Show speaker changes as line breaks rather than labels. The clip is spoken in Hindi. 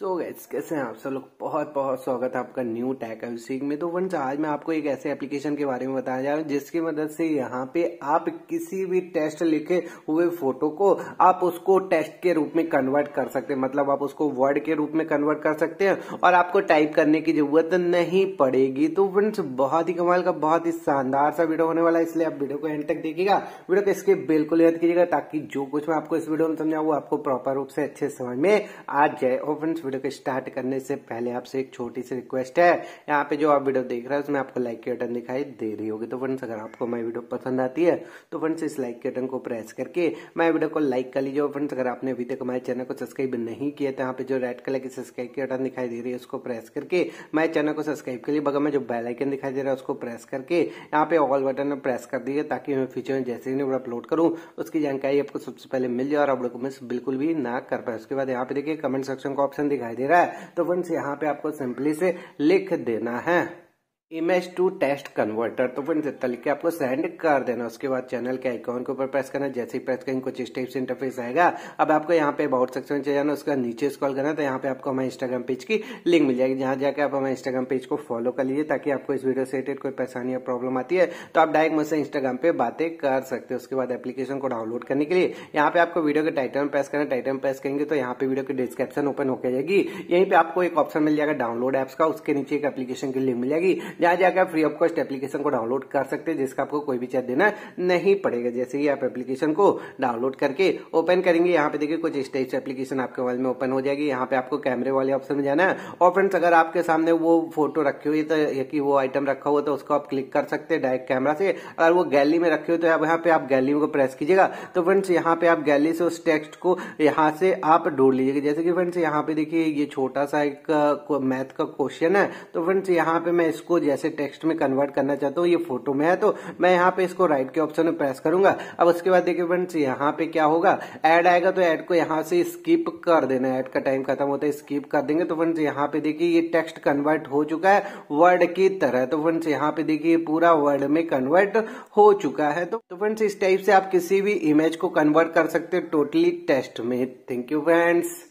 सो गैस कैसे हैं आप सब लोग बहुत बहुत स्वागत है आपका न्यू टैक सीख में तो वन आज मैं आपको एक ऐसे एप्लीकेशन के बारे में बताया जा रहा हूँ जिसकी मदद से यहाँ पे आप किसी भी टेस्ट लिखे हुए फोटो को आप उसको टेस्ट के रूप में कन्वर्ट कर सकते हैं मतलब आप उसको वर्ड के रूप में कन्वर्ट कर सकते हैं और आपको टाइप करने की जरूरत नहीं पड़ेगी तो वंस बहुत ही कमाल का बहुत ही शानदार सा वीडियो होने वाला है इसलिए आप वीडियो को एंड तक देखिएगा वीडियो को इसके बिल्कुल याद कीजिएगा ताकि जो कुछ मैं आपको इस वीडियो में समझाऊँ आपको प्रॉपर रूप से अच्छे समझ में आ जाए और फ्रेंड्स वीडियो को स्टार्ट करने से पहले आपसे एक छोटी सी रिक्वेस्ट है यहाँ पे जो आप वीडियो देख रहे हैं उसमें आपको लाइक के बटन दिखाई दे रही होगी तो फ्रेंड्स अगर आपको हमारी वीडियो पसंद आती है तो फ्रेंड्स इस लाइक के बटन को प्रेस करके मैं वीडियो को लाइक कर लीजिए फ्रेंड्स अगर आपने अभी तक हमारे चैनल को सब्सक्राइब नहीं किया तो यहाँ पे जो रेड कलर की सब्सक्राइब के बटन दिखाई दे रही है उसको प्रेस करके मैं चैनल को सब्सक्राइब के लिए बगल में जो बेलाइकन दिखाई दे रहा है उसको प्रेस करके यहाँ पे ऑल बटन प्रेस कर दीजिए ताकि मैं फ्यूचर में जैसे ही अपलोड करूँ उसकी जानकारी आपको सबसे पहले मिल जाए और आप लोग को मिस बिल्कुल भी ना कर पाए उसके बाद यहाँ पे देखिए कमेंट सेक्शन का ऑप्शन दिखाई दे रहा है तो फ्रेंड्स यहाँ पे आपको सिंपली से लिख देना है इमेज टू टेस्ट कन्वर्टर तो फ्रेंड्स इतना लिख के आपको सेंड कर देना उसके बाद चैनल के आइकॉन के ऊपर प्रेस करना जैसे ही प्रेस करेंगे कुछ स्टेप्स इंटरफेस आएगा अब आपको यहाँ पे अबाउट सेक्शन में जाना उसका नीचे स्क्रॉल करना तो यहाँ पे आपको हमारे इंस्टाग्राम पेज की लिंक मिल जाएगी जहां जाकर आप हमारे इंस्टाग्राम पेज को फॉलो कर लीजिए ताकि आपको इस वीडियो से रिलेटेड कोई परेशानी या प्रॉब्लम आती है तो आप डायरेक्ट मुझसे इंस्टाग्राम पे बातें कर सकते हैं उसके बाद एप्लीकेशन को डाउनलोड करने के लिए यहाँ पे आपको वीडियो के टाइटल में प्रेस करना टाइटल में प्रेस करेंगे तो यहाँ पे वीडियो की डिस्क्रिप्शन ओपन होकर जाएगी यहीं पर आपको एक ऑप्शन मिल जाएगा डाउनलोड एप्स का उसके नीचे एक एप्लीकेशन की लिंक मिल जाएगी जहां जाकर फ्री ऑफ कॉस्ट एप्लीकेशन को डाउनलोड कर सकते हैं जिसका आपको कोई भी चार्ज देना नहीं पड़ेगा जैसे ही आप एप्लीकेशन को डाउनलोड करके ओपन करेंगे यहाँ पे देखिए कुछ स्टेप्स एप्लीकेशन आपके मोबाइल में ओपन हो जाएगी यहाँ पे आपको कैमरे वाले ऑप्शन में जाना है और फ्रेंड्स अगर आपके सामने वो फोटो रखी हुई तो कि वो आइटम रखा हुआ तो उसको आप क्लिक कर सकते हैं डायरेक्ट कैमरा से अगर वो गैली में रखे हुए तो यहाँ पे आप गैली को प्रेस कीजिएगा तो फ्रेंड्स यहाँ पे आप गैली से उस टेक्स्ट को यहाँ से आप ढूंढ लीजिएगा जैसे कि फ्रेंड्स यहाँ पे देखिए ये छोटा सा एक मैथ का क्वेश्चन है तो फ्रेंड्स यहाँ पे मैं इसको जैसे टेक्स्ट में कन्वर्ट करना चाहता हूँ ये फोटो में है तो मैं यहाँ पे इसको राइट के ऑप्शन में प्रेस करूंगा अब उसके बाद देखिए फ्रेंड्स यहाँ पे क्या होगा एड आएगा तो एड को यहाँ से स्किप कर देना एड का टाइम खत्म होता है स्किप कर देंगे तो फ्रेंड्स यहाँ पे देखिए ये टेक्स्ट कन्वर्ट हो चुका है वर्ड की तरह तो फ्रेंड्स यहाँ पे देखिए पूरा वर्ड में कन्वर्ट हो चुका है तो फ्रेंड्स तो इस टाइप से आप किसी भी इमेज को कन्वर्ट कर सकते हो टोटली टेस्ट में थैंक यू फ्रेंड्स